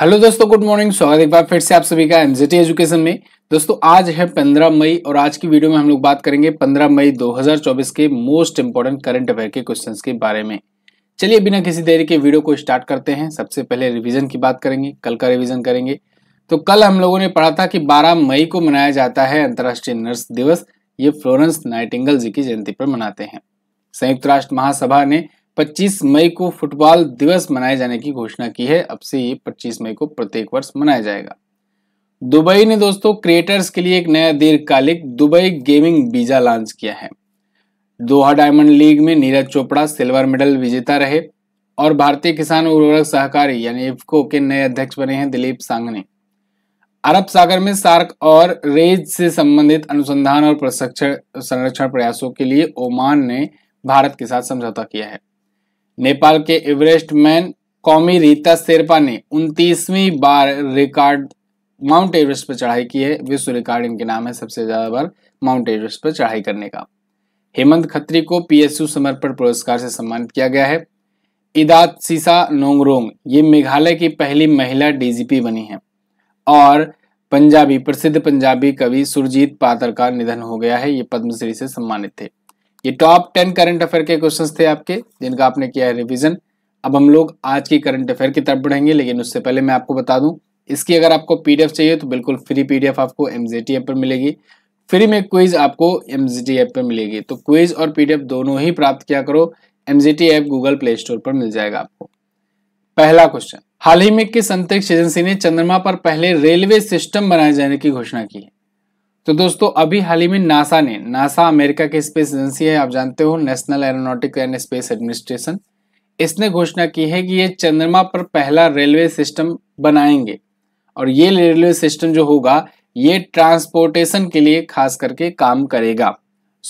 hello दोस्तों good morning स्वागत एक बार फिर से आप सभी का एमजीटी एजुकेशन में दोस्तों आज है 15 मई और आज की वीडियो में हम लोग बात करेंगे 15 मई 2024 के मोस्ट इंपॉर्टेंट करंट अफेयर के क्वेश्चंस के बारे में चलिए बिना किसी देरी के वीडियो को स्टार्ट करते हैं सबसे पहले रिविजन की बात करेंगे कल का रिविजन करेंगे तो कल हम लोगों ने पढ़ा था कि बारह मई को मनाया जाता है अंतर्राष्ट्रीय नर्स दिवस ये फ्लोरेंस नाइटिंगल जी की जयंती पर मनाते हैं संयुक्त राष्ट्र महासभा ने 25 मई को फुटबॉल दिवस मनाए जाने की घोषणा की है अब से ये 25 मई को प्रत्येक वर्ष मनाया जाएगा दुबई ने दोस्तों क्रिएटर्स के लिए एक नया दीर्घकालिक दुबई गेमिंग वीजा लॉन्च किया है दोहा डायमंड लीग में नीरज चोपड़ा सिल्वर मेडल विजेता रहे और भारतीय किसान उर्वरक सहकारी यानी इफ्को के नए अध्यक्ष बने हैं दिलीप सांगने अरब सागर में सार्क और रेज से संबंधित अनुसंधान और प्रशिक्षण संरक्षण प्रयासों के लिए ओमान ने भारत के साथ समझौता किया है नेपाल के एवरेस्ट मैन कौमी रीता शेरपा ने उनतीसवीं बार रिकॉर्ड माउंट एवरेस्ट पर चढ़ाई की है विश्व रिकॉर्ड इनके नाम है सबसे ज्यादा बार माउंट एवरेस्ट पर चढ़ाई करने का हेमंत खत्री को पीएसयू समर्पण पुरस्कार से सम्मानित किया गया है इदात सीसा नोंगरोंग ये मेघालय की पहली महिला डीजीपी बनी है और पंजाबी प्रसिद्ध पंजाबी कवि सुरजीत पात्र का निधन हो गया है ये पद्मश्री से सम्मानित थे ये टॉप टेन करंट अफेयर के क्वेश्चन थे आपके जिनका आपने किया है रिविजन अब हम लोग आज की करंट अफेयर की तरफ बढ़ेंगे लेकिन उससे पहले मैं आपको बता दूं इसकी अगर आपको पीडीएफ चाहिए तो बिल्कुल फ्री पीडीएफ आपको एम ऐप पर मिलेगी फ्री में क्विज आपको एम ऐप पर मिलेगी तो क्विज और पीडीएफ दोनों ही प्राप्त किया करो M app Google Play Store पर मिल जाएगा आपको पहला क्वेश्चन हाल ही में किस अंतरिक्ष एजेंसी ने चंद्रमा पर पहले रेलवे सिस्टम बनाए जाने की घोषणा की है तो दोस्तों अभी हाल ही में नासा ने नासा अमेरिका की स्पेस एजेंसी है आप जानते हो National Aeronautic and Space Administration इसने घोषणा की है कि ये चंद्रमा पर पहला रेलवे सिस्टम बनाएंगे और ये रेलवे सिस्टम जो होगा ये ट्रांसपोर्टेशन के लिए खास करके काम करेगा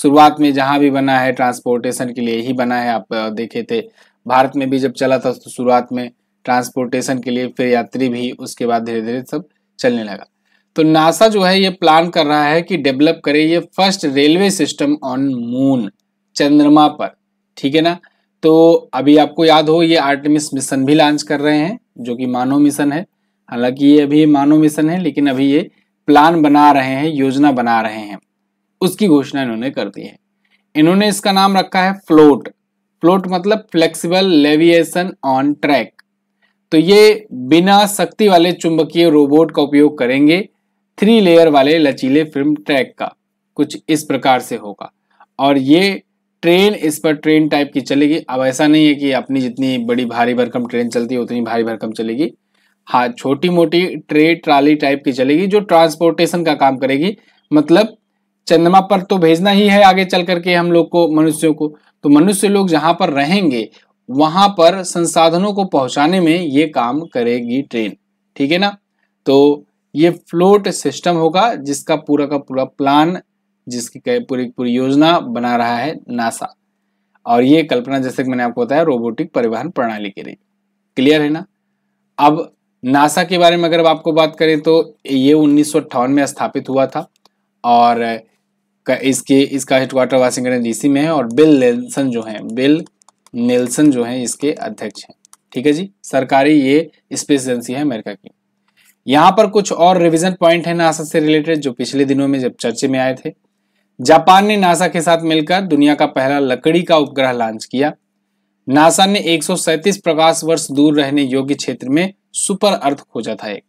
शुरुआत में जहां भी बना है ट्रांसपोर्टेशन के लिए ही बना है आप देखे थे भारत में भी जब चला था तो शुरुआत में ट्रांसपोर्टेशन के लिए फिर यात्री भी उसके बाद धीरे धीरे सब चलने लगा तो नासा जो है ये प्लान कर रहा है कि डेवलप करे ये first railway system on moon चंद्रमा पर ठीक है ना तो अभी आपको याद हो ये आर्टमिस मिशन भी लॉन्च कर रहे हैं जो कि मानव मिशन है हालांकि ये अभी मानव मिशन है लेकिन अभी ये प्लान बना रहे हैं योजना बना रहे हैं उसकी घोषणा इन्होंने कर दी है इन्होंने इसका नाम रखा है फ्लोट फ्लोट मतलब फ्लेक्सिबल लेविएशन ऑन ट्रैक तो ये बिना शक्ति वाले चुंबकीय रोबोट का उपयोग करेंगे थ्री लेयर वाले लचीले फिल्म ट्रैक का कुछ इस प्रकार से होगा और ये ट्रेन इस पर ट्रेन टाइप की चलेगी अब ऐसा नहीं है कि अपनी जितनी बड़ी भारी भरकम ट्रेन चलती है उतनी भारी भरकम चलेगी हाँ छोटी मोटी ट्रे ट्राली टाइप की चलेगी जो ट्रांसपोर्टेशन का काम करेगी मतलब चंद्रमा पर तो भेजना ही है आगे चल करके हम लोग को मनुष्यों को तो मनुष्य लोग जहां पर रहेंगे वहां पर संसाधनों को पहुंचाने में ये काम करेगी ट्रेन ठीक है ना तो ये फ्लोट सिस्टम होगा जिसका पूरा का पूरा प्लान जिसकी पूरी पूरी योजना बना रहा है नासा और ये कल्पना जैसे कि मैंने आपको बताया रोबोटिक परिवहन प्रणाली के लिए क्लियर है ना अब नासा के बारे में अगर आपको बात करें तो ये उन्नीस में स्थापित हुआ था और इसके इसका हेडक्वार्टर वाशिंगटन डीसी में है और बिल नेल्सन जो हैं बिल नेल्सन जो हैं इसके अध्यक्ष हैं ठीक है जी सरकारी ये स्पेस एजेंसी है अमेरिका की यहां पर कुछ और रिविजन पॉइंट है नासा से रिलेटेड जो पिछले दिनों में जब चर्चे में आए थे जापान ने नासा के साथ मिलकर दुनिया का पहला लकड़ी का उपग्रह लॉन्च किया नासा ने 137 प्रकाश वर्ष दूर रहने योग्य क्षेत्र में सुपर अर्थ खोजा था एक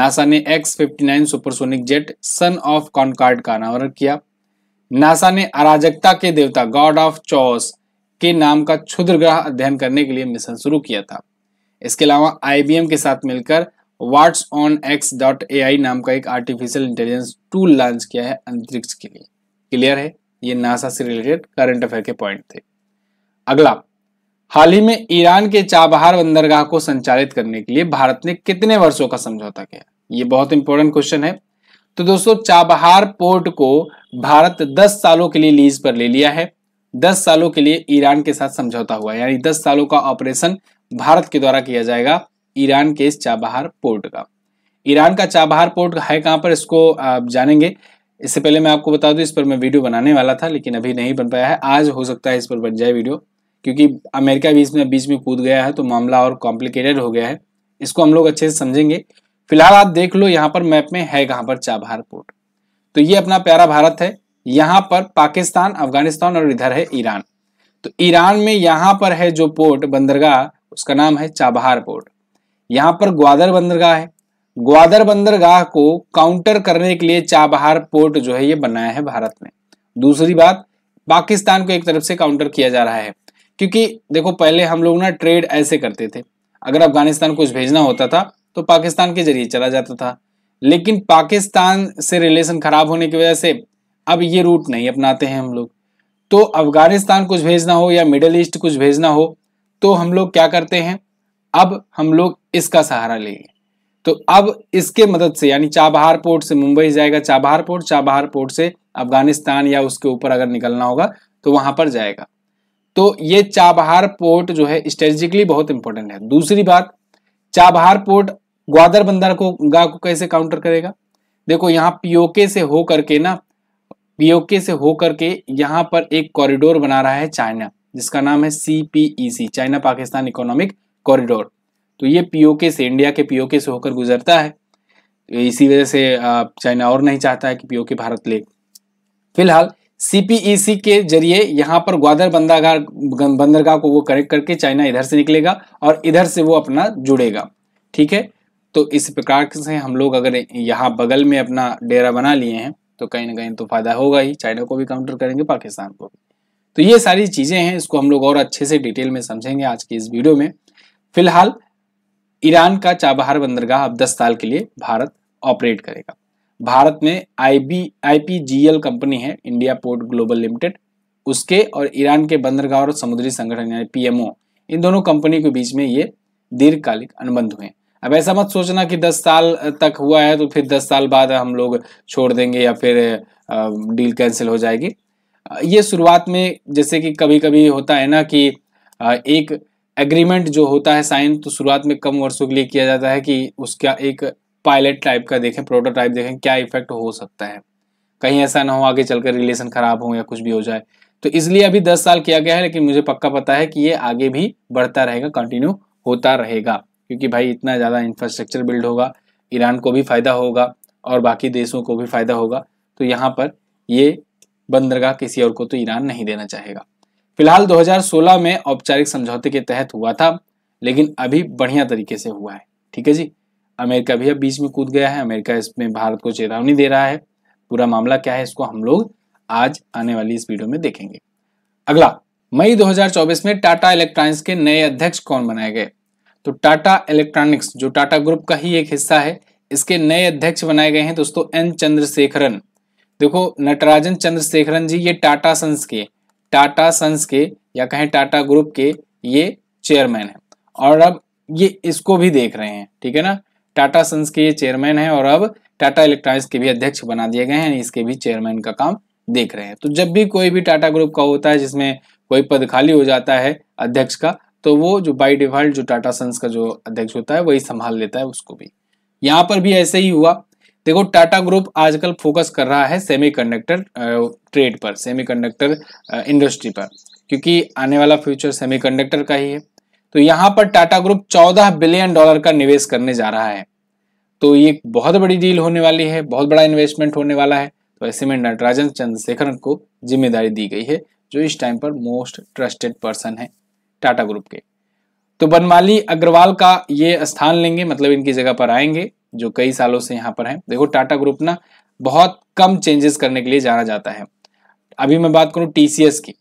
नासा ने X fifty supersonic jet son of Concorde का अनावरण किया नासा ने अराजकता के देवता गॉड ऑफ चौस के नाम का क्षुद्र ग्रह अध्ययन करने के लिए मिशन शुरू किया था इसके अलावा आईबीएम के साथ मिलकर Watson X dot A I नाम का एक आर्टिफिशियल इंटेलिजेंस टूल लॉन्च किया है अंतरिक्ष के लिए क्लियर है ये नासा से रिलेटेड करंट अफेयर के पॉइंट थे अगला हाल ही में ईरान के चाबहार बंदरगाह को संचालित करने के लिए भारत ने कितने वर्षों का समझौता किया ये बहुत इंपॉर्टेंट क्वेश्चन है तो दोस्तों चाबहार पोर्ट को भारत 10 सालों के लिए लीज पर ले लिया है 10 सालों के लिए ईरान के साथ समझौता हुआ यानी 10 सालों का ऑपरेशन भारत के द्वारा किया जाएगा ईरान के इस चाबहार पोर्ट का ईरान का चाबहार पोर्ट है कहाँ पर इसको आप जानेंगे इससे पहले मैं आपको बता दूं इस पर मैं वीडियो बनाने वाला था लेकिन अभी नहीं बन पाया है आज हो सकता है इस पर बन जाए वीडियो क्योंकि अमेरिका भी इसमें बीच में कूद गया है तो मामला और कॉम्प्लिकेटेड हो गया है इसको हम लोग अच्छे से समझेंगे फिलहाल आप देख लो यहाँ पर मैप में है कहाँ पर चाबहार पोर्ट तो ये अपना प्यारा भारत है यहाँ पर पाकिस्तान अफगानिस्तान और इधर है ईरान तो ईरान में यहाँ पर है जो पोर्ट बंदरगाह उसका नाम है चाबहार पोर्ट यहां पर ग्वादर बंदरगाह है ग्वादर बंदरगाह को काउंटर करने के लिए चाबहार पोर्ट जो है ये बनाया है भारत ने दूसरी बात पाकिस्तान को एक तरफ से काउंटर किया जा रहा है क्योंकि देखो पहले हम लोग ना ट्रेड ऐसे करते थे अगर अफगानिस्तान कुछ भेजना होता था तो पाकिस्तान के जरिए चला जाता था लेकिन पाकिस्तान से रिलेशन खराब होने की वजह से अब ये रूट नहीं अपनाते हैं हम लोग तो अफगानिस्तान कुछ भेजना हो या मिडल ईस्ट कुछ भेजना हो तो हम लोग क्या करते हैं अब हम लोग इसका सहारा लेंगे तो अब इसके मदद से यानी चाबहार पोर्ट से मुंबई जाएगा चाबहार पोर्ट चाबहार पोर्ट से अफगानिस्तान या उसके ऊपर अगर निकलना होगा तो वहां पर जाएगा तो ये चाबहार पोर्ट जो है स्ट्रेटेजिकली बहुत इंपॉर्टेंट है दूसरी बात चाबहार पोर्ट ग्वादर बंदर को गा को कैसे काउंटर करेगा देखो यहाँ पीओके से हो करके ना पीओके से हो करके यहाँ पर एक कॉरिडोर बना रहा है चाइना जिसका नाम है CPEC China Pakistan economic corridor तो ये पीओके से इंडिया के पीओके से होकर गुजरता है तो इसी वजह से चाइना और नहीं चाहता है कि पीओके भारत ले फिलहाल सीपीईसी e के जरिए यहाँ पर ग्वादर बंदागार बंदरगाह को वो कनेक्ट करके चाइना इधर से निकलेगा और इधर से वो अपना जुड़ेगा ठीक है तो इस प्रकार से हम लोग अगर यहाँ बगल में अपना डेरा बना लिए हैं तो कहीं ना कहीं तो फायदा होगा ही चाइना को भी काउंटर करेंगे पाकिस्तान को तो ये सारी चीज़ें हैं इसको हम लोग और अच्छे से डिटेल में समझेंगे आज की इस वीडियो में फिलहाल ईरान का चाबहार बंदरगाह अब 10 साल के लिए भारत ऑपरेट करेगा भारत में आईबी आईपीजीएल कंपनी है इंडिया पोर्ट ग्लोबल लिमिटेड उसके और ईरान के बंदरगाह और समुद्री संगठन यानी पीएमओ इन दोनों कंपनी के बीच में ये दीर्घकालिक अनुबंध हुए अब ऐसा मत सोचना कि 10 साल तक हुआ है तो फिर 10 साल बाद हम लोग छोड़ देंगे या फिर डील कैंसिल हो जाएगी ये शुरुआत में जैसे कि कभी कभी होता है ना कि एक एग्रीमेंट जो होता है साइन तो शुरुआत में कम वर्षों के लिए किया जाता है कि उसका एक पायलट टाइप का देखें प्रोटोटाइप देखें क्या इफेक्ट हो सकता है कहीं ऐसा ना हो आगे चलकर रिलेशन खराब हो या कुछ भी हो जाए तो इसलिए अभी दस साल किया गया है लेकिन मुझे पक्का पता है कि ये आगे भी बढ़ता रहेगा कंटिन्यू होता रहेगा क्योंकि भाई इतना ज़्यादा इंफ्रास्ट्रक्चर बिल्ड होगा ईरान को भी फ़ायदा होगा और बाकी देशों को भी फ़ायदा होगा तो यहाँ पर ये बंदरगाह किसी और को तो ईरान नहीं देना चाहेगा फिलहाल 2016 में औपचारिक समझौते के तहत हुआ था लेकिन अभी बढ़िया तरीके से हुआ है ठीक है जी अमेरिका भी अब बीच में कूद गया है अमेरिका इसमें भारत को चेतावनी दे रहा है पूरा मामला क्या है इसको हम लोग आज आने वाली इस वीडियो में देखेंगे अगला मई 2024 में टाटा इलेक्ट्रॉनिक्स के नए अध्यक्ष कौन बनाए गए तो टाटा इलेक्ट्रॉनिक्स जो टाटा ग्रुप का ही एक हिस्सा है इसके नए अध्यक्ष बनाए गए हैं दोस्तों एन चंद्रशेखरन देखो नटराजन चंद्रशेखरन जी ये टाटा सन्स के टाटा सन्स के या कहें टाटा ग्रुप के ये चेयरमैन है और अब ये इसको भी देख रहे हैं ठीक है ना टाटा सन्स के ये चेयरमैन है और अब टाटा इलेक्ट्रॉनिक्स के भी अध्यक्ष बना दिए गए हैं इसके भी चेयरमैन का काम देख रहे हैं तो जब भी कोई भी टाटा ग्रुप का होता है जिसमें कोई पद खाली हो जाता है अध्यक्ष का तो वो जो बाई डिफॉल्ट जो टाटा सन्स का जो अध्यक्ष होता है वही संभाल लेता है उसको भी यहाँ पर भी ऐसे ही हुआ देखो टाटा ग्रुप आजकल फोकस कर रहा है सेमीकंडक्टर ट्रेड पर सेमीकंडक्टर इंडस्ट्री पर क्योंकि आने वाला फ्यूचर सेमीकंडक्टर का ही है तो यहाँ पर टाटा ग्रुप 14 बिलियन डॉलर का निवेश करने जा रहा है तो ये बहुत बड़ी डील होने वाली है बहुत बड़ा इन्वेस्टमेंट होने वाला है तो ऐसे में नटराजन चंद्रशेखरन को जिम्मेदारी दी गई है जो इस टाइम पर मोस्ट ट्रस्टेड पर्सन है टाटा ग्रुप के तो बनमाली अग्रवाल का ये स्थान लेंगे मतलब इनकी जगह पर आएंगे जो कई सालों से यहाँ पर है देखो टाटा ग्रुप ना बहुत कम चेंजेस करने के लिए जाना जाता है अभी मैं बात करूं टीसीएस की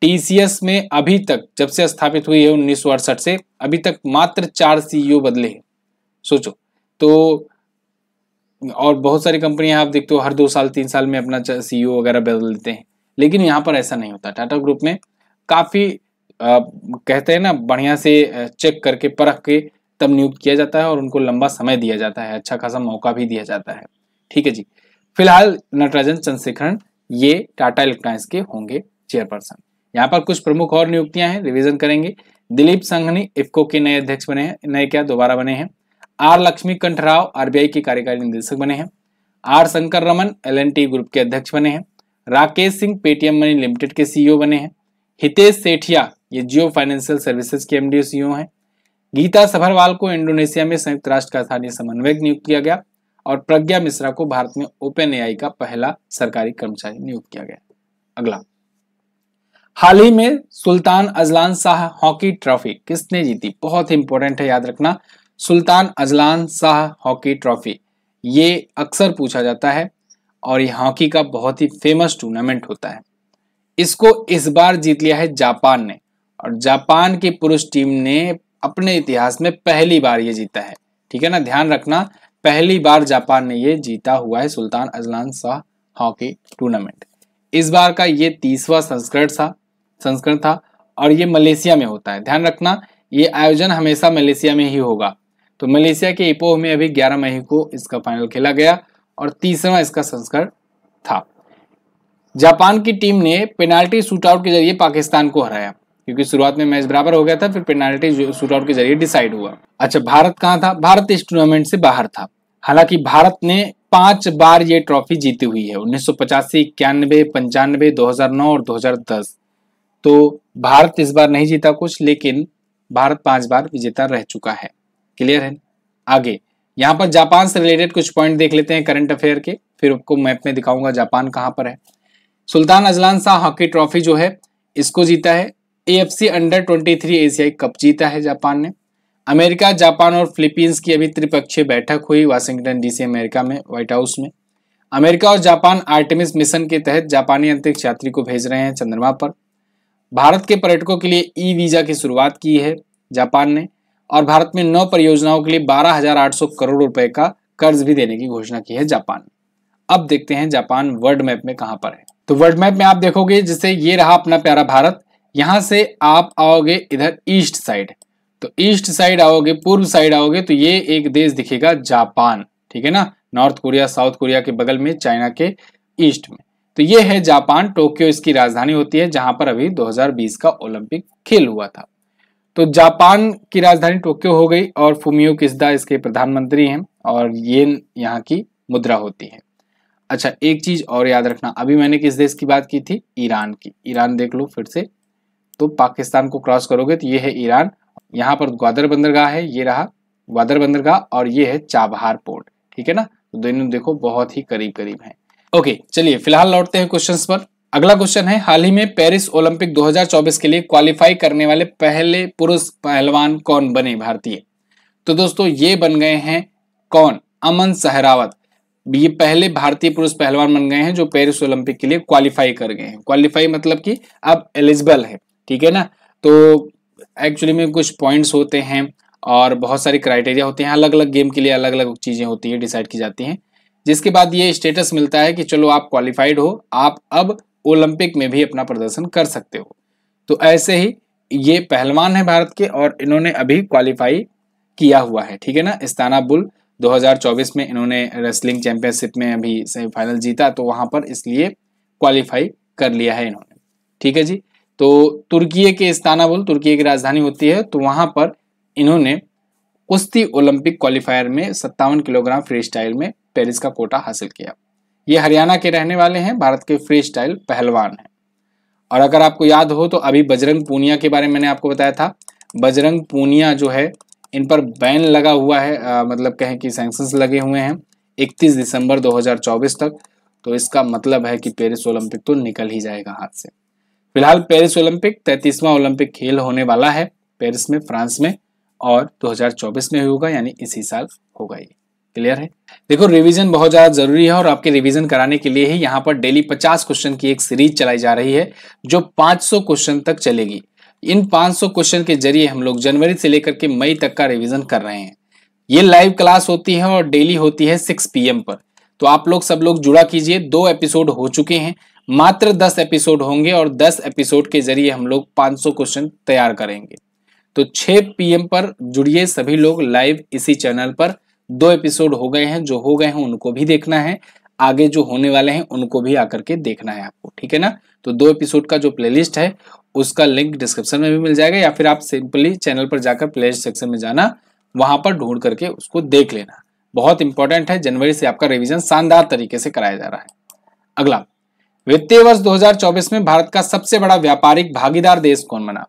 टीसीएस में अभी तक जब से स्थापित हुई है उन्नीस से अभी तक मात्र चार सीईओ e बदले हैं सोचो तो और बहुत सारी कंपनियां आप देखते हो हर दो साल तीन साल में अपना सीईओ e वगैरह बदल देते हैं लेकिन यहाँ पर ऐसा नहीं होता टाटा ग्रुप में काफ़ी कहते हैं ना बढ़िया से चेक करके परख के तब नियुक्त किया जाता है और उनको लंबा समय दिया जाता है अच्छा खासा मौका भी दिया जाता है ठीक है जी फिलहाल नटराजन चंद्रशेखरन ये टाटा इलेक्ट्रॉनिक्स के होंगे चेयरपर्सन यहाँ पर कुछ प्रमुख और नियुक्तियां हैं रिविजन करेंगे दिलीप संघनी इफ्को के नए अध्यक्ष बने हैं नए क्या दोबारा बने हैं आर लक्ष्मी कंठराव आरबीआई के कार्यकारी निदेशक बने हैं R Shankar Raman L group के अध्यक्ष बने हैं Rakesh Singh Paytm money limited के सीईओ बने हैं हितेश सेठिया ये जियो फाइनेंशियल सर्विसेज के एमडी सीईओ हैं गीता सभरवाल को इंडोनेशिया में संयुक्त राष्ट्र का स्थानीय समन्वयक नियुक्त किया गया और प्रज्ञा मिश्रा को भारत में ओपन एआई का पहला सरकारी कर्मचारी नियुक्त किया गया अगला हाल ही में Sultan Azlan Shah hockey trophy किसने जीती बहुत ही इंपॉर्टेंट है याद रखना Sultan Azlan Shah hockey trophy ये अक्सर पूछा जाता है और ये हॉकी का बहुत ही फेमस टूर्नामेंट होता है इसको इस बार जीत लिया है जापान ने और जापान की पुरुष टीम ने अपने इतिहास में पहली बार ये जीता है ठीक है ना ध्यान रखना पहली बार जापान ने ये जीता हुआ है Sultan Azlan Shah hockey tournament इस बार का ये तीसवा संस्करण था संस्करण था और ये मलेशिया में होता है ध्यान रखना ये आयोजन हमेशा मलेशिया में ही होगा तो मलेशिया के इपोह में अभी 11 मई को इसका फाइनल खेला गया और तीसरा इसका संस्करण था जापान की टीम ने पेनाल्टी शूटआउट के जरिए पाकिस्तान को हराया क्योंकि शुरुआत में मैच बराबर हो गया था फिर पेनाल्टी शूटआउट के जरिए डिसाइड हुआ अच्छा भारत कहाँ था भारत इस टूर्नामेंट से बाहर था हालांकि भारत ने पांच बार ये ट्रॉफी जीती हुई है उन्नीस सौ पचासी इक्यानवे पंचानवे दो हजार नौ और दो हजार दस तो भारत इस बार नहीं जीता कुछ लेकिन भारत पांच बार विजेता रह चुका है क्लियर है आगे यहाँ पर जापान से रिलेटेड कुछ पॉइंट देख लेते हैं करंट अफेयर के फिर आपको मैप में दिखाऊंगा जापान कहाँ पर है Sultan Azlan Shah hockey trophy जो है इसको जीता है एएफसी अंडर 23 एशियाई कप जीता है जापान ने अमेरिका जापान और फिलीपींस की अभी त्रिपक्षीय बैठक हुई वाशिंगटन डीसी अमेरिका में व्हाइट हाउस में अमेरिका और जापान आर्टेमिस मिशन के तहत जापानी अंतरिक्ष यात्री को भेज रहे हैं चंद्रमा पर भारत के पर्यटकों के लिए ई वीज़ा की शुरुआत की है जापान ने और भारत में नौ परियोजनाओं के लिए 12,800 करोड़ रुपए का कर्ज भी देने की घोषणा की है जापान ने अब देखते हैं जापान वर्ल्ड मैप में कहां पर है तो वर्ल्ड मैप में आप देखोगे जिससे ये रहा अपना प्यारा भारत यहाँ से आप आओगे इधर ईस्ट साइड तो ईस्ट साइड आओगे पूर्व साइड आओगे तो ये एक देश दिखेगा जापान ठीक है ना नॉर्थ कोरिया साउथ कोरिया के बगल में चाइना के ईस्ट में तो ये है जापान टोक्यो इसकी राजधानी होती है जहां पर अभी 2020 का ओलंपिक खेल हुआ था तो जापान की राजधानी टोक्यो हो गई और फुमियो किसदा इसके प्रधानमंत्री हैं और ये यहाँ की मुद्रा होती है अच्छा एक चीज और याद रखना अभी मैंने किस देश की बात की थी ईरान की ईरान देख लो फिर से तो पाकिस्तान को क्रॉस करोगे तो ये है ईरान यहाँ पर ग्वादर बंदरगाह है ये रहा ग्वादर बंदरगाह और ये है चाबहार पोर्ट ठीक है ना तो दोनों देखो बहुत ही करीब करीब है ओके चलिए फिलहाल लौटते हैं क्वेश्चन पर अगला क्वेश्चन है हाल ही में पेरिस ओलंपिक 2024 के लिए क्वालिफाई करने वाले पहले पुरुष पहलवान कौन बने भारतीय तो दोस्तों ये बन गए हैं कौन अमन सहरावत ये पहले भारतीय पुरुष पहलवान बन गए हैं जो पेरिस ओलंपिक के लिए क्वालिफाई कर गए हैं क्वालिफाई मतलब कि अब एलिजिबल है ठीक है ना तो एक्चुअली में कुछ पॉइंट्स होते हैं और बहुत सारे क्राइटेरिया होते हैं अलग अलग गेम के लिए अलग अलग चीज़ें होती है डिसाइड की जाती हैं जिसके बाद ये स्टेटस मिलता है कि चलो आप क्वालिफाइड हो आप अब ओलंपिक में भी अपना प्रदर्शन कर सकते हो तो ऐसे ही ये पहलवान है भारत के और इन्होंने अभी क्वालिफाई किया हुआ है ठीक है ना इस्ताना बुल 2024 में इन्होंने रेसलिंग चैंपियनशिप में अभी सेमीफाइनल जीता तो वहां पर इसलिए क्वालिफाई कर लिया है इन्होंने ठीक है जी तो तुर्की के बोल तुर्की की राजधानी होती है तो वहां पर इन्होंने कुश्ती ओलंपिक क्वालिफायर में सत्तावन किलोग्राम फ्री स्टाइल में पेरिस का कोटा हासिल किया ये हरियाणा के रहने वाले हैं भारत के फ्री स्टाइल पहलवान हैं और अगर आपको याद हो तो अभी बजरंग पूनिया के बारे में मैंने आपको बताया था बजरंग पूनिया जो है इन पर बैन लगा हुआ है आ, मतलब कहें कि सैंक्शंस लगे हुए हैं 31 दिसंबर 2024 तक तो इसका मतलब है कि पेरिस ओलंपिक तो निकल ही जाएगा हाथ से फिलहाल पेरिस ओलंपिक तैतीसवां ओलंपिक खेल होने वाला है पेरिस में फ्रांस में और 2024 में होगा यानी इसी साल होगा ये क्लियर है देखो रिवीजन बहुत ज़्यादा जरूरी है और आपके रिवीजन कराने के लिए ही यहाँ पर डेली 50 क्वेश्चन की एक सीरीज चलाई जा रही है जो 500 क्वेश्चन तक चलेगी इन 500 क्वेश्चन के जरिए हम लोग जनवरी से लेकर के मई तक का रिविजन कर रहे हैं ये लाइव क्लास होती है और डेली होती है सिक्स पी पर तो आप लोग सब लोग जुड़ा कीजिए दो एपिसोड हो चुके हैं मात्र 10 एपिसोड होंगे और 10 एपिसोड के जरिए हम लोग 500 क्वेश्चन तैयार करेंगे तो 6 पीएम पर जुड़िए सभी लोग लाइव इसी चैनल पर दो एपिसोड हो गए हैं जो हो गए हैं उनको भी देखना है आगे जो होने वाले हैं उनको भी आकर के देखना है आपको ठीक है ना तो दो एपिसोड का जो प्लेलिस्ट है उसका लिंक डिस्क्रिप्शन में भी मिल जाएगा या फिर आप सिंपली चैनल पर जाकर प्लेलिस्ट सेक्शन में जाना वहां पर ढूंढ करके उसको देख लेना बहुत इंपॉर्टेंट है जनवरी से आपका रिविजन शानदार तरीके से कराया जा रहा है अगला वित्तीय वर्ष 2024 में भारत का सबसे बड़ा व्यापारिक भागीदार देश कौन बना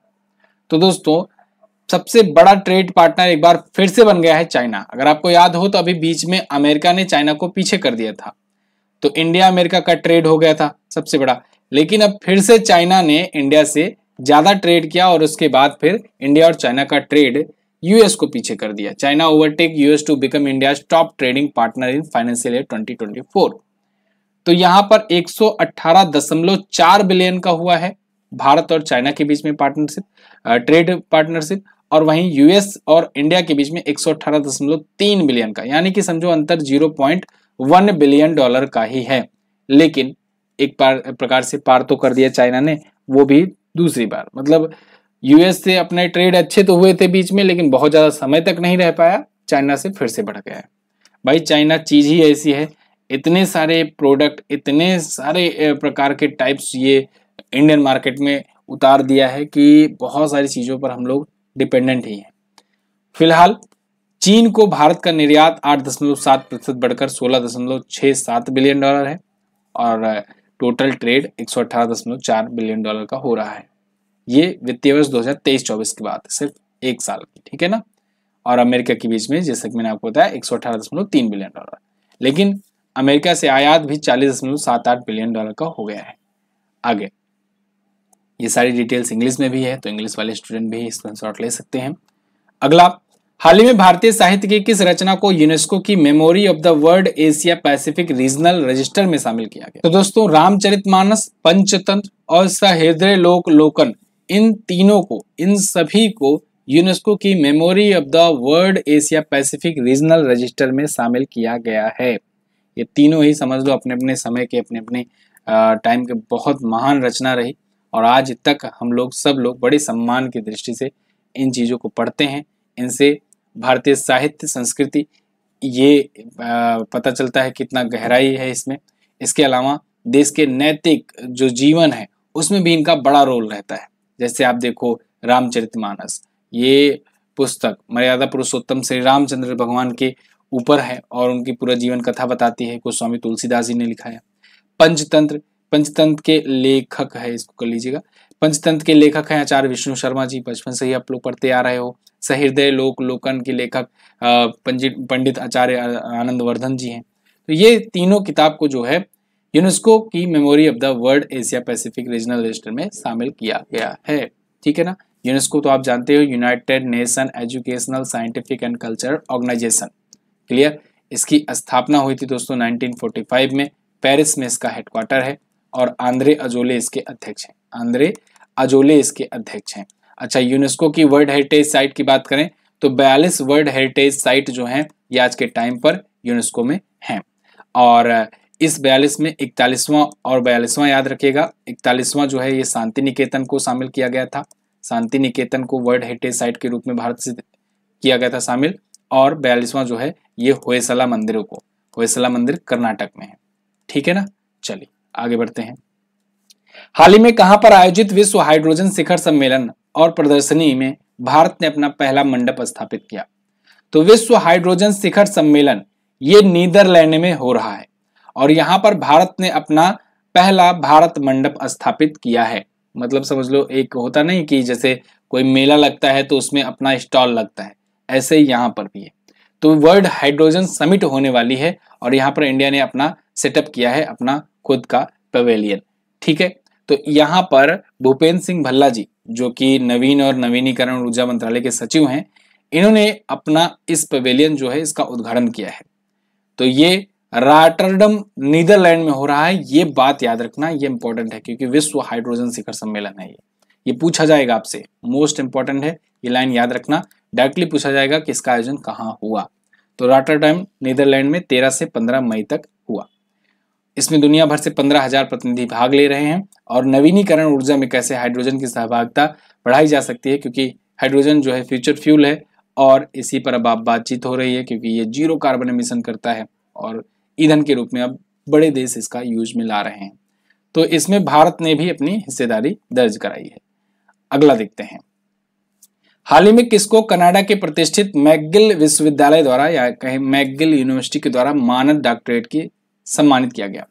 तो दोस्तों सबसे बड़ा ट्रेड पार्टनर एक बार फिर से बन गया है चाइना अगर आपको याद हो तो अभी बीच में अमेरिका ने चाइना को पीछे कर दिया था तो इंडिया अमेरिका का ट्रेड हो गया था सबसे बड़ा लेकिन अब फिर से चाइना ने इंडिया से ज़्यादा ट्रेड किया और उसके बाद फिर इंडिया और चाइना का ट्रेड यूएस को पीछे कर दिया China overtake US to become India top trading partner in financial year twenty तो यहां पर 118.4 बिलियन का हुआ है भारत और चाइना के बीच में पार्टनरशिप ट्रेड पार्टनरशिप और वहीं यूएस और इंडिया के बीच में 118.3 बिलियन का यानी कि समझो अंतर 0.1 बिलियन डॉलर का ही है लेकिन एक पार प्रकार से पार तो कर दिया चाइना ने वो भी दूसरी बार मतलब यूएस से अपने ट्रेड अच्छे तो हुए थे बीच में लेकिन बहुत ज़्यादा समय तक नहीं रह पाया चाइना से फिर से बढ़ गया है भाई चाइना चीज़ ही ऐसी है इतने सारे प्रोडक्ट इतने सारे प्रकार के टाइप्स ये इंडियन मार्केट में उतार दिया है कि बहुत सारी चीज़ों पर हम लोग डिपेंडेंट ही हैं फिलहाल चीन को भारत का निर्यात आठ दशमलव सात प्रतिशत बढ़कर सोलह दशमलव छः सात बिलियन डॉलर है और टोटल ट्रेड एक सौ अठारह दशमलव चार बिलियन डॉलर का हो रहा है ये वित्तीय वर्ष दो हज़ार तेईस चौबीस की बात है सिर्फ एक साल की ठीक है ना और अमेरिका के बीच में जैसे कि मैंने आपको बताया एक सौ दशमलव तीन बिलियन डॉलर लेकिन अमेरिका से आयात भी चालीस दशमलव सात आठ बिलियन डॉलर का हो गया है आगे ये सारी डिटेल्स इंग्लिश में भी है तो इंग्लिश वाले स्टूडेंट भी स्क्रीनशॉट ले सकते हैं अगला हाल ही में भारतीय साहित्य की किस रचना को यूनेस्को की memory of the world Asia Pacific regional register में शामिल किया गया तो दोस्तों रामचरितमानस पंचतंत्र और सहृदय लोक लोकन इन तीनों को इन सभी को यूनेस्को की memory of the world Asia Pacific regional register में शामिल किया गया है ये तीनों ही समझ लो अपने अपने समय के अपने अपने टाइम के बहुत महान रचना रही और आज तक हम लोग सब लोग बड़े सम्मान की दृष्टि से इन चीज़ों को पढ़ते हैं इनसे भारतीय साहित्य संस्कृति ये पता चलता है कितना गहराई है इसमें इसके अलावा देश के नैतिक जो जीवन है उसमें भी इनका बड़ा रोल रहता है जैसे आप देखो रामचरितमानस ये पुस्तक मर्यादा पुरुषोत्तम श्री रामचंद्र भगवान के ऊपर है और उनकी पूरा जीवन कथा बताती है कुछ स्वामी तुलसीदास जी ने लिखा है पंचतंत्र पंचतंत्र के लेखक है इसको कर लीजिएगा पंचतंत्र के लेखक हैं आचार्य विष्णु शर्मा जी बचपन से ही आप लोग पढ़ते आ रहे हो सहृदय लोक लोकन के लेखक पंडित आचार्य आनंदवर्धन जी हैं तो ये तीनों किताब को जो है यूनेस्को की memory of the world Asia Pacific regional register में शामिल किया गया है ठीक है ना यूनेस्को तो आप जानते हो United Nation Educational Scientific and Culture Organization clear इसकी स्थापना हुई थी दोस्तों 1945 में पेरिस में इसका हेडक्वार्टर है और आंद्रे अजोले इसके अध्यक्ष हैं आंद्रे अजोले इसके अध्यक्ष हैं अच्छा यूनेस्को की वर्ल्ड हेरिटेज साइट की बात करें तो बयालीस वर्ल्ड हेरिटेज साइट जो है ये आज के टाइम पर यूनेस्को में है और इस बयालीस में इकतालीसवां और बयालीसवां याद रखिएगा इकतालीसवां जो है ये शांति निकेतन को शामिल किया गया था शांति निकेतन को वर्ल्ड हेरिटेज साइट के रूप में भारत से किया गया था शामिल और बयालीसवां जो है ये होयसला मंदिरों को होयसला मंदिर कर्नाटक में है ठीक है ना चलिए आगे बढ़ते हैं हाल ही में कहां पर आयोजित विश्व हाइड्रोजन शिखर सम्मेलन और प्रदर्शनी में भारत ने अपना पहला मंडप स्थापित किया तो विश्व हाइड्रोजन शिखर सम्मेलन ये नीदरलैंड में हो रहा है और यहां पर भारत ने अपना पहला भारत मंडप स्थापित किया है मतलब समझ लो एक होता नहीं कि जैसे कोई मेला लगता है तो उसमें अपना स्टॉल लगता है ऐसे ही यहां पर भी है तो वर्ल्ड हाइड्रोजन समिट होने वाली है और यहाँ पर इंडिया ने अपना सेटअप किया है अपना खुद का पवेलियन ठीक है तो यहां पर भूपेंद्र सिंह भल्ला जी जो कि नवीन और नवीनीकरण ऊर्जा मंत्रालय के सचिव हैं इन्होंने अपना इस पवेलियन जो है इसका उद्घाटन किया है तो ये राटरडम नीदरलैंड में हो रहा है ये बात याद रखना ये इंपॉर्टेंट है क्योंकि विश्व हाइड्रोजन शिखर सम्मेलन है ये ये पूछा जाएगा आपसे मोस्ट इंपॉर्टेंट है ये लाइन याद रखना डायरेक्टली पूछा जाएगा कि इसका आयोजन कहाँ हुआ तो राटरडैम नीदरलैंड में तेरह से पंद्रह मई तक हुआ इसमें दुनिया भर से पंद्रह हजार प्रतिनिधि भाग ले रहे हैं और नवीनीकरण ऊर्जा में कैसे हाइड्रोजन की सहभागिता बढ़ाई जा सकती है क्योंकि हाइड्रोजन जो है फ्यूचर फ्यूल है और इसी पर अब आप बातचीत हो रही है क्योंकि ये जीरो कार्बन एमिशन करता है और ईंधन के रूप में अब बड़े देश इसका यूज में ला रहे हैं तो इसमें भारत ने भी अपनी हिस्सेदारी दर्ज कराई है अगला देखते हैं हाल ही में किसको कनाडा के प्रतिष्ठित मैकगिल विश्वविद्यालय द्वारा या कहें मैगिल यूनिवर्सिटी के द्वारा मानद डॉक्टरेट की सम्मानित किया गया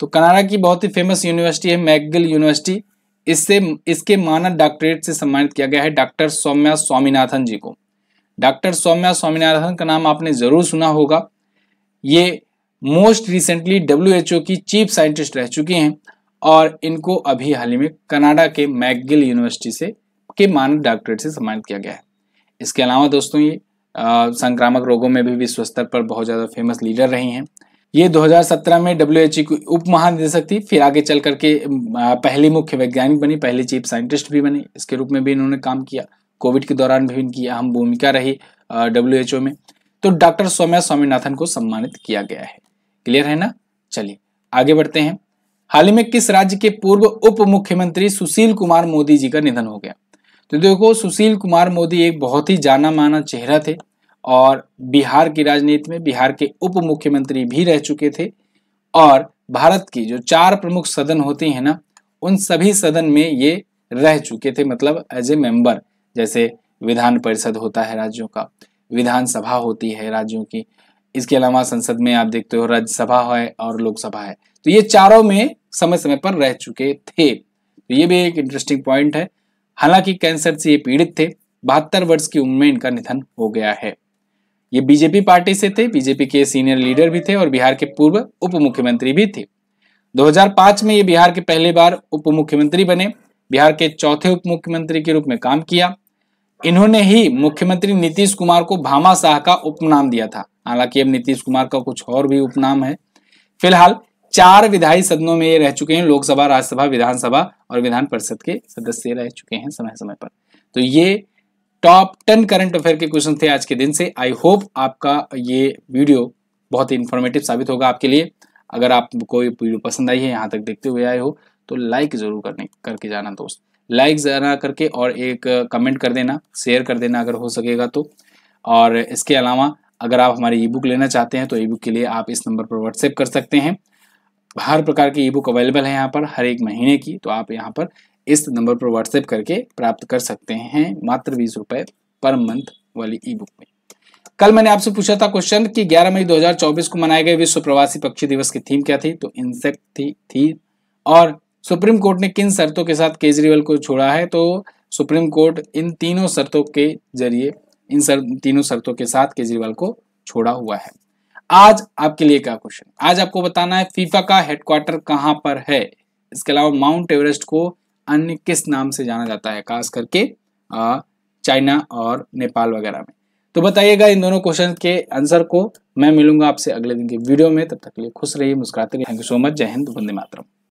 तो कनाडा की बहुत ही फेमस यूनिवर्सिटी है मैकगिल यूनिवर्सिटी इससे इसके मानद डॉक्टरेट से सम्मानित किया गया है डॉक्टर सौम्या स्वामीनाथन जी को डॉक्टर सौम्या स्वामीनाथन का नाम आपने जरूर सुना होगा ये मोस्ट रिसेंटली डब्ल्यू की चीफ साइंटिस्ट रह चुकी हैं और इनको अभी हाल ही में कनाडा के मैकगिल यूनिवर्सिटी से के मानव डॉक्टरेट से सम्मानित किया गया है इसके अलावा दोस्तों ये संक्रामक रोगों में भी विश्व स्तर पर बहुत ज़्यादा फेमस लीडर रही हैं ये 2017 में डब्ल्यू एच e की उप महानिदेशक थी फिर आगे चल करके पहली मुख्य वैज्ञानिक बनी पहली चीफ साइंटिस्ट भी बनी इसके रूप में भी इन्होंने काम किया कोविड के दौरान भी इनकी अहम भूमिका रही डब्ल्यू एच में तो डॉक्टर सौम्या स्वामीनाथन को सम्मानित किया गया है क्लियर है ना चलिए आगे बढ़ते हैं हाल ही में किस राज्य के पूर्व उप मुख्यमंत्री सुशील कुमार मोदी जी का निधन हो गया तो देखो सुशील कुमार मोदी एक बहुत ही जाना माना चेहरा थे और बिहार की राजनीति में बिहार के उप मुख्यमंत्री भी रह चुके थे और भारत की जो चार प्रमुख सदन होते हैं ना उन सभी सदन में ये रह चुके थे मतलब एज ए मेंबर जैसे विधान परिषद होता है राज्यों का विधानसभा होती है राज्यों की इसके अलावा संसद में आप देखते हो राज्यसभा है और लोकसभा है तो ये चारों में समय समय पर रह चुके थे तो ये भी एक इंटरेस्टिंग पॉइंट है हालांकि कैंसर से ये पीड़ित थे बहत्तर वर्ष की उम्र में इनका निधन हो गया है ये बीजेपी पार्टी से थे बीजेपी के सीनियर लीडर भी थे और बिहार के पूर्व उप मुख्यमंत्री भी थे 2005 में ये बिहार के पहली बार उप मुख्यमंत्री बने बिहार के चौथे उप मुख्यमंत्री के रूप में काम किया इन्होंने ही मुख्यमंत्री नीतीश कुमार को भामा शाह का उपनाम दिया था हालांकि अब नीतीश कुमार का कुछ और भी उपनाम है फिलहाल चार विधायी सदनों में ये रह चुके हैं लोकसभा राज्यसभा विधानसभा और विधान परिषद के सदस्य रह चुके हैं समय समय पर तो ये टॉप टेन करंट अफेयर के क्वेश्चन थे आज के दिन से आई होप आपका ये वीडियो बहुत ही इन्फॉर्मेटिव साबित होगा आपके लिए अगर आपको कोई वीडियो पसंद आई है यहाँ तक देखते हुए आए हो तो लाइक ज़रूर करने करके जाना दोस्त लाइक जाना करके और एक कमेंट कर देना शेयर कर देना अगर हो सकेगा तो और इसके अलावा अगर आप हमारी ई बुक लेना चाहते हैं तो ई बुक के लिए आप इस नंबर पर व्हाट्सएप कर सकते हैं हर प्रकार की ई बुक अवेलेबल है यहाँ पर हर एक महीने की तो आप यहाँ पर इस नंबर पर व्हाट्सएप करके प्राप्त कर सकते हैं मात्र बीस रुपए पर मंथ वाली ई बुक में कल मैंने आपसे पूछा था क्वेश्चन कि 11 मई 2024 को मनाए गए विश्व प्रवासी पक्षी दिवस की थीम क्या थी तो इंसेक्ट थी थी और सुप्रीम कोर्ट ने किन शर्तों के साथ केजरीवाल को छोड़ा है तो सुप्रीम कोर्ट इन तीनों शर्तों के जरिए इन सर, तीनों शर्तों के साथ केजरीवाल को छोड़ा हुआ है आज आपके लिए क्या क्वेश्चन आज आपको बताना है फीफा का हेडक्वार्टर कहां पर है इसके अलावा माउंट एवरेस्ट को अन्य किस नाम से जाना जाता है खास करके चाइना और नेपाल वगैरह में तो बताइएगा इन दोनों क्वेश्चन के आंसर को मैं मिलूंगा आपसे अगले दिन के वीडियो में तब तक के लिए खुश रहिए मुस्कुराते रहिए थैंक यू सो मच जय हिंद वंदे मातरम